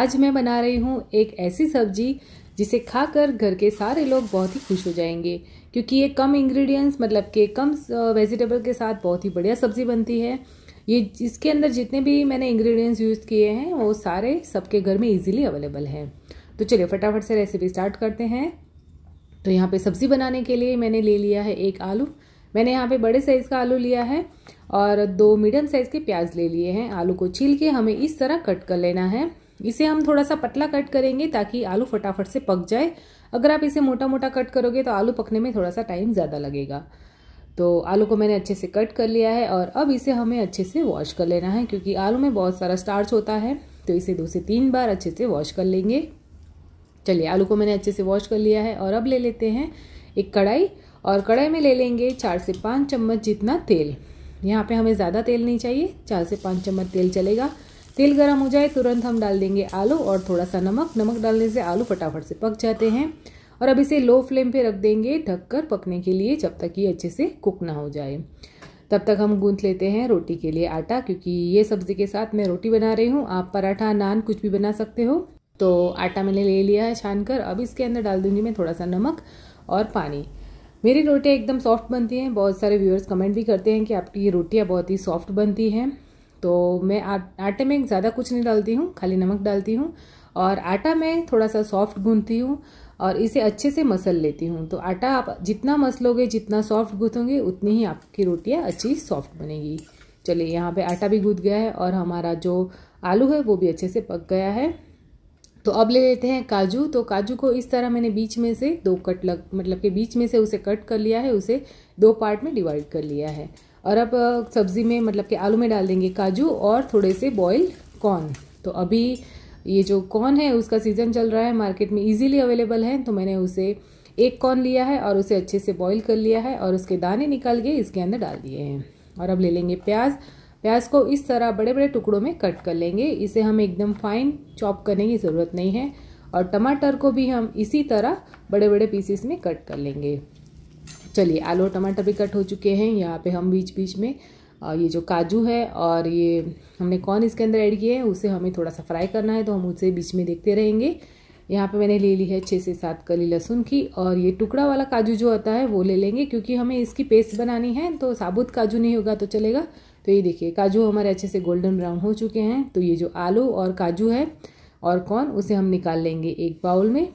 आज मैं बना रही हूँ एक ऐसी सब्जी जिसे खाकर घर के सारे लोग बहुत ही खुश हो जाएंगे क्योंकि ये कम इंग्रेडिएंट्स मतलब के कम वेजिटेबल के साथ बहुत ही बढ़िया सब्जी बनती है ये इसके अंदर जितने भी मैंने इंग्रेडिएंट्स यूज़ किए हैं वो सारे सबके घर में इजीली अवेलेबल हैं तो चलिए फटाफट से रेसिपी स्टार्ट करते हैं तो यहाँ पर सब्ज़ी बनाने के लिए मैंने ले लिया है एक आलू मैंने यहाँ पर बड़े साइज़ का आलू लिया है और दो मीडियम साइज़ के प्याज ले लिए हैं आलू को छील के हमें इस तरह कट कर लेना है इसे हम थोड़ा सा पतला कट करेंगे ताकि आलू फटाफट से पक जाए अगर आप इसे मोटा मोटा कट करोगे तो आलू पकने में थोड़ा सा टाइम ज़्यादा लगेगा तो आलू को मैंने अच्छे से कट कर लिया है और अब इसे हमें अच्छे से वॉश कर लेना है क्योंकि आलू में बहुत सारा स्टार्च होता है तो इसे दो से तीन बार अच्छे से वॉश कर लेंगे चलिए आलू को मैंने अच्छे से वॉश कर लिया है और अब ले लेते हैं एक कढ़ाई और कढ़ाई में ले लेंगे चार से पाँच चम्मच जितना तेल यहाँ पे हमें ज़्यादा तेल नहीं चाहिए चार से पाँच चम्मच तेल चलेगा तेल गर्म हो जाए तुरंत हम डाल देंगे आलू और थोड़ा सा नमक नमक डालने से आलू फटाफट से पक जाते हैं और अब इसे लो फ्लेम पे रख देंगे ढककर पकने के लिए जब तक ये अच्छे से कुक ना हो जाए तब तक हम गूंथ लेते हैं रोटी के लिए आटा क्योंकि ये सब्जी के साथ मैं रोटी बना रही हूँ आप पराठा नान कुछ भी बना सकते हो तो आटा मैंने ले लिया है छान कर अब इसके अंदर डाल दूंगी मैं थोड़ा सा नमक और पानी मेरी रोटियाँ एकदम सॉफ्ट बनती हैं बहुत सारे व्यूअर्स कमेंट भी करते हैं कि आपकी ये रोटियाँ बहुत ही सॉफ्ट बनती हैं तो मैं आ, आटे में ज़्यादा कुछ नहीं डालती हूँ खाली नमक डालती हूँ और आटा मैं थोड़ा सा सॉफ्ट गूंथती हूँ और इसे अच्छे से मसल लेती हूँ तो आटा आप जितना मसलोगे जितना सॉफ्ट गूंथोगे उतनी ही आपकी रोटियाँ अच्छी सॉफ्ट बनेगी चलिए यहाँ पे आटा भी गूंथ गया है और हमारा जो आलू है वो भी अच्छे से पक गया है तो अब ले लेते हैं काजू तो काजू को इस तरह मैंने बीच में से दो कट लग मतलब कि बीच में से उसे कट कर लिया है उसे दो पार्ट में डिवाइड कर लिया है और अब सब्ज़ी में मतलब कि आलू में डाल देंगे काजू और थोड़े से बॉयल कॉर्न तो अभी ये जो कॉर्न है उसका सीज़न चल रहा है मार्केट में इजीली अवेलेबल है तो मैंने उसे एक कॉर्न लिया है और उसे अच्छे से बॉईल कर लिया है और उसके दाने निकाल के इसके अंदर डाल दिए हैं और अब ले लेंगे प्याज प्याज को इस तरह बड़े बड़े टुकड़ों में कट कर लेंगे इसे हम एकदम फाइन चॉप करने की ज़रूरत नहीं है और टमाटर को भी हम इसी तरह बड़े बड़े पीसीस में कट कर लेंगे चलिए आलू और टमाटर भी कट हो चुके हैं यहाँ पे हम बीच बीच में ये जो काजू है और ये हमने कॉर्न इसके अंदर ऐड किए हैं उसे हमें थोड़ा सा फ्राई करना है तो हम उसे बीच में देखते रहेंगे यहाँ पे मैंने ले ली है छः से सात कली लहसुन की और ये टुकड़ा वाला काजू जो आता है वो ले लेंगे क्योंकि हमें इसकी पेस्ट बनानी है तो साबुत काजू नहीं होगा तो चलेगा तो ये देखिए काजू हमारे अच्छे से गोल्डन ब्राउन हो चुके हैं तो ये जो आलू और काजू है और कॉर्न उसे हम निकाल लेंगे एक बाउल में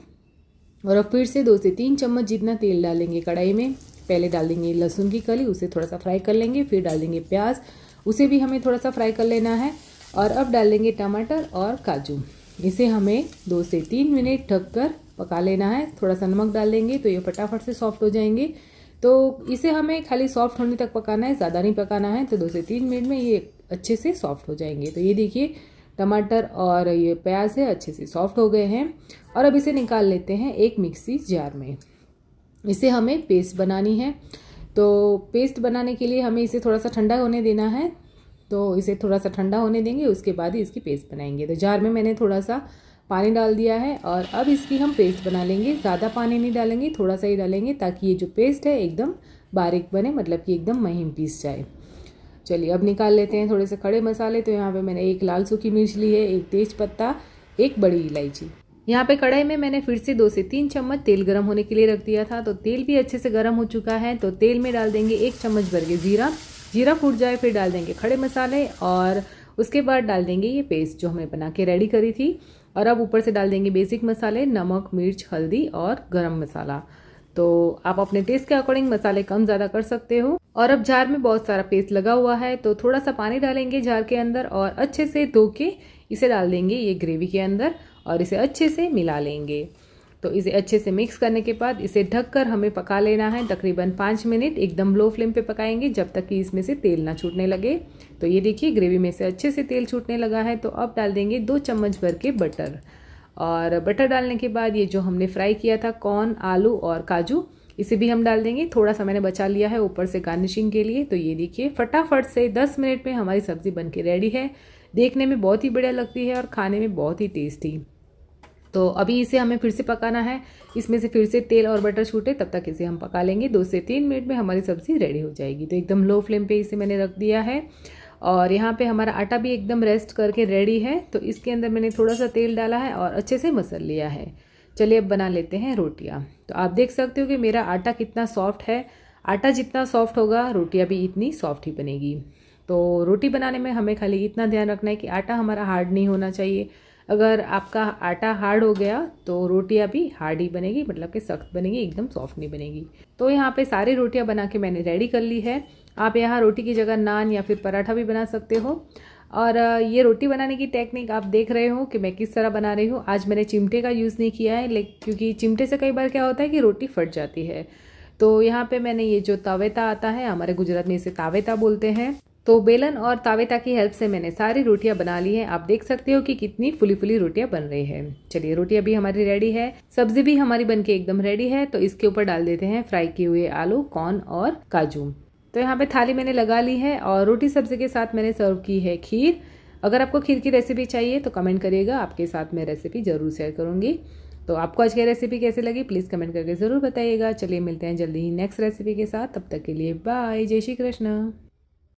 और अब फिर से दो से तीन चम्मच जितना तेल डालेंगे कढ़ाई में पहले डाल देंगे लहसुन की कली उसे थोड़ा सा फ्राई कर लेंगे फिर डाल देंगे प्याज उसे भी हमें थोड़ा सा फ्राई कर लेना है और अब डाल देंगे टमाटर और काजू इसे हमें दो से तीन मिनट ढक कर पका लेना है थोड़ा सा नमक डाल देंगे तो ये फटाफट से सॉफ्ट हो जाएंगे तो इसे हमें खाली सॉफ्ट होने तक पकाना है ज़्यादा नहीं पकाना है तो दो से तीन मिनट में ये अच्छे से सॉफ्ट हो जाएंगे तो ये देखिए टमाटर और ये प्याज है अच्छे से सॉफ्ट हो गए हैं और अब इसे निकाल लेते हैं एक मिक्सी जार में इसे हमें पेस्ट बनानी है तो पेस्ट बनाने के लिए हमें इसे थोड़ा सा ठंडा होने देना है तो इसे थोड़ा सा ठंडा होने देंगे उसके बाद ही इसकी पेस्ट बनाएंगे तो जार में मैंने थोड़ा सा पानी डाल दिया है और अब इसकी हम पेस्ट बना लेंगे ज़्यादा पानी नहीं डालेंगे थोड़ा सा ही डालेंगे ताकि ये जो पेस्ट है एकदम बारीक बने मतलब कि एकदम महीन पीस जाए चलिए अब निकाल लेते हैं थोड़े से खड़े मसाले तो यहाँ पे मैंने एक लाल सूखी मिर्च ली है एक तेज पत्ता एक बड़ी इलायची यहाँ पे कढ़ाई में मैंने फिर से दो से तीन चम्मच तेल गर्म होने के लिए रख दिया था तो तेल भी अच्छे से गर्म हो चुका है तो तेल में डाल देंगे एक चम्मच भर के जीरा जीरा फूट जाए फिर डाल देंगे खड़े मसाले और उसके बाद डाल देंगे ये पेस्ट जो हमने बना के रेडी करी थी और अब ऊपर से डाल देंगे बेसिक मसाले नमक मिर्च हल्दी और गर्म मसाला तो आप अपने टेस्ट के अकॉर्डिंग मसाले कम ज़्यादा कर सकते हो और अब जार में बहुत सारा पेस्ट लगा हुआ है तो थोड़ा सा पानी डालेंगे जार के अंदर और अच्छे से धो के इसे डाल देंगे ये ग्रेवी के अंदर और इसे अच्छे से मिला लेंगे तो इसे अच्छे से मिक्स करने के बाद इसे ढककर हमें पका लेना है तकरीबन पाँच मिनट एकदम लो फ्लेम पे पकाएंगे जब तक कि इसमें से तेल ना छूटने लगे तो ये देखिए ग्रेवी में से अच्छे से तेल छूटने लगा है तो अब डाल देंगे दो चम्मच भर के बटर और बटर डालने के बाद ये जो हमने फ्राई किया था कॉर्न आलू और काजू इसे भी हम डाल देंगे थोड़ा सा मैंने बचा लिया है ऊपर से गार्निशिंग के लिए तो ये देखिए फटाफट से दस मिनट में हमारी सब्ज़ी बन के रेडी है देखने में बहुत ही बढ़िया लगती है और खाने में बहुत ही टेस्टी तो अभी इसे हमें फिर से पकाना है इसमें से फिर से तेल और बटर छूटे तब तक इसे हम पका लेंगे दो से तीन मिनट में हमारी सब्ज़ी रेडी हो जाएगी तो एकदम लो फ्लेम पे इसे मैंने रख दिया है और यहाँ पे हमारा आटा भी एकदम रेस्ट करके रेडी है तो इसके अंदर मैंने थोड़ा सा तेल डाला है और अच्छे से मसल लिया है चलिए अब बना लेते हैं रोटियाँ तो आप देख सकते हो कि मेरा आटा कितना सॉफ्ट है आटा जितना सॉफ्ट होगा रोटियाँ भी इतनी सॉफ्ट ही बनेगी तो रोटी बनाने में हमें खाली इतना ध्यान रखना है कि आटा हमारा हार्ड नहीं होना चाहिए अगर आपका आटा हार्ड हो गया तो रोटियां भी हार्ड ही बनेगी मतलब कि सख्त बनेगी एकदम सॉफ्ट नहीं बनेगी तो यहाँ पे सारी रोटियां बना के मैंने रेडी कर ली है आप यहाँ रोटी की जगह नान या फिर पराठा भी बना सकते हो और ये रोटी बनाने की टेक्निक आप देख रहे हो कि मैं किस तरह बना रही हूँ आज मैंने चिमटे का यूज़ नहीं किया है क्योंकि चिमटे से कई बार क्या होता है कि रोटी फट जाती है तो यहाँ पे मैंने ये जो तावेता आता है हमारे गुजरात में इसे तावेता बोलते हैं तो बेलन और तावेता की हेल्प से मैंने सारी रोटियां बना ली हैं आप देख सकते हो कि कितनी फुली फुली रोटियां बन रही हैं चलिए रोटियां भी हमारी रेडी है सब्जी भी हमारी बनके एकदम रेडी है तो इसके ऊपर डाल देते हैं फ्राई किए हुए आलू कॉर्न और काजू तो यहाँ पे थाली मैंने लगा ली है और रोटी सब्जी के साथ मैंने सर्व की है खीर अगर आपको खीर की रेसिपी चाहिए तो कमेंट करिएगा आपके साथ मैं रेसिपी ज़रूर शेयर करूँगी तो आपको आज की रेसिपी कैसे लगी प्लीज़ कमेंट करके ज़रूर बताइएगा चलिए मिलते हैं जल्दी ही नेक्स्ट रेसिपी के साथ तब तक के लिए बाय जय श्री कृष्ण